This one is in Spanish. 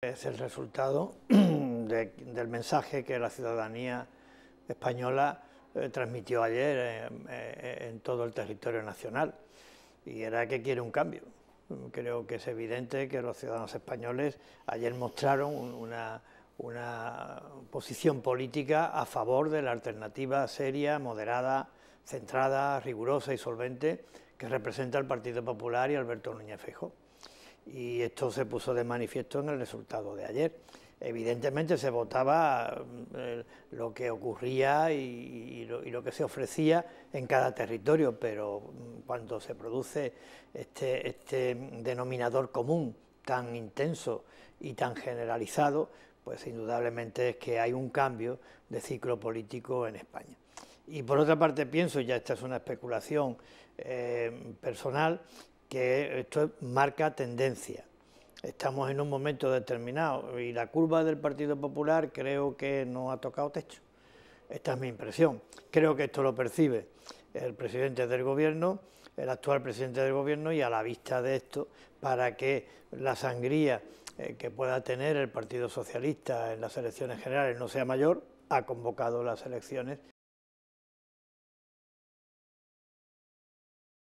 Es el resultado del mensaje que la ciudadanía española eh, transmitió ayer eh, eh, en, todo el territorio nacional y era que quiere un cambio. Creo que es evidente que los ciudadanos españoles ayer mostraron una, una posición política a favor de la alternativa seria, moderada, centrada, rigurosa y solvente que representa el Partido Popular y Alberto Núñez Feijóo y esto se puso de manifiesto en el resultado de ayer. Evidentemente se votaba mm, lo que ocurría y, lo, que se ofrecía en cada territorio, pero mm, cuando se produce este, este, denominador común tan intenso y tan generalizado, pues indudablemente es que hay un cambio de ciclo político en España. Y por otra parte pienso, ya esta es una especulación eh, personal, que esto marca tendencia. Estamos en un momento determinado y la curva del Partido Popular creo que no ha tocado techo. Esta es mi impresión. Creo que esto lo percibe el presidente del gobierno, el actual presidente del gobierno y a la vista de esto, para que la sangría eh, que pueda tener el Partido Socialista en las elecciones generales no sea mayor, ha convocado las elecciones